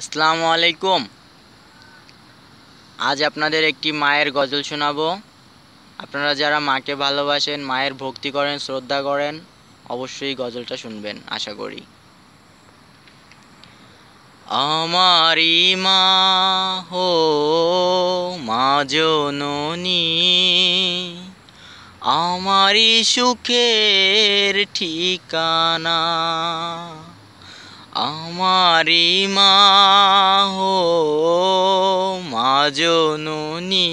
আসসালামু আলাইকুম আজ আপনাদের একটি মায়ের গজল শোনাবো আপনারা যারা মাকে ভালোবাসেন মায়ের ভক্তি করেন শ্রদ্ধা করেন অবশ্যই গজলটা শুনবেন আশা করি আমারি মা হো মা জননী আমারি সুখের ঠিকানা আমারি মা হো মাজননী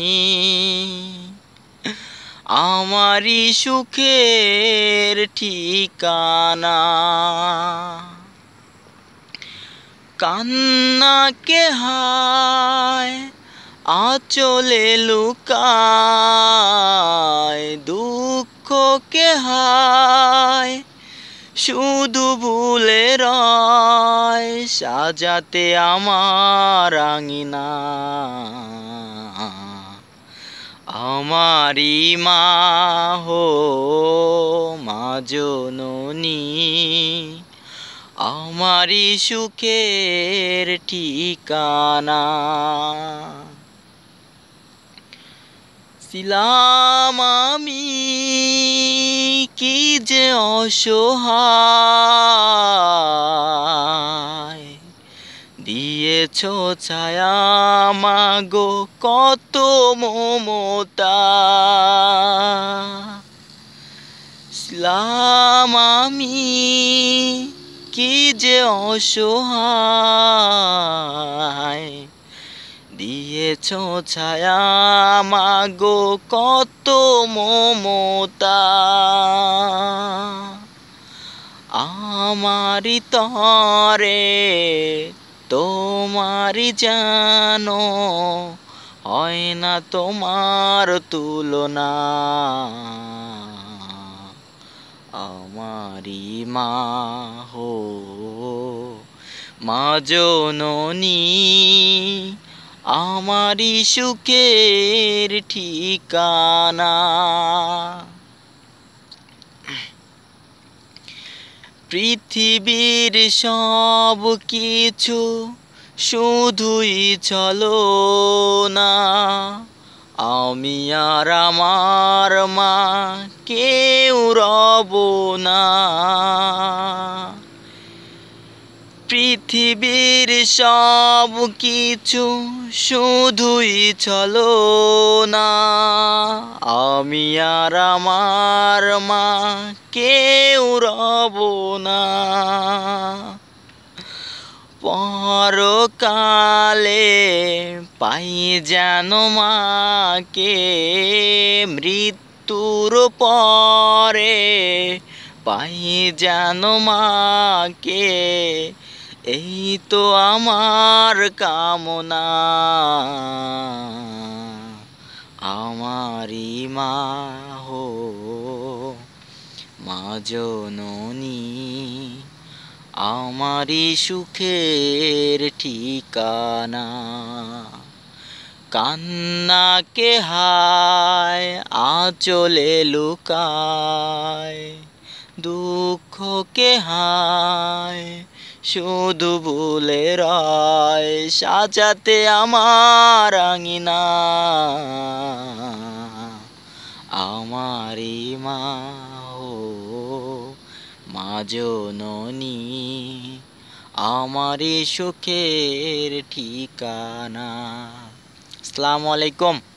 আমারি সুখের ঠিকানা কান্নাকে হায় আচলে লুকায় দুঃখকে হায় শুধু ভুলে রয় সাজাতে আমার আঙিনা আমারি মা হো মা জননী আমারি সুখের ঠিকানা ছিলাম আমি কি যে অসহায় দিয়েছ ছায়া মাগো কত মমতা আমি কি যে অসহায় দিয়েছ ছায়া মাগো কত মমতা আমারি তরে তোমারি জান হয় না তোমার তুলনা আমারি মা হো মা জননী আমারই সুখের ঠিকানা পৃথিবীর সব কিছু শুধুই চলো না আমি আর আমার মা কেউ রব না পৃথিবীর সব কিছু শুধুই চলো না আমি আর আমার মা কেউ রব না পরকালে পাই যেন মাকে মৃত্যুর পরে পাই যেন মাকে এই তো আমার কামনা আমারি মা হো মা জননী আমারি সুখের ঠিকানা কে হায় আচলে লুকায় কে হায় শুধু ভুলে রয় সাজাতে আমার আঙিনা আমারি মা ও মা জননী আমারই সুখের ঠিকানা আসসালামু আলাইকুম